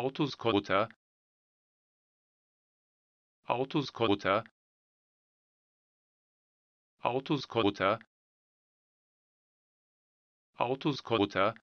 Autoscooter Autoscooter Autoscooter Autoscooter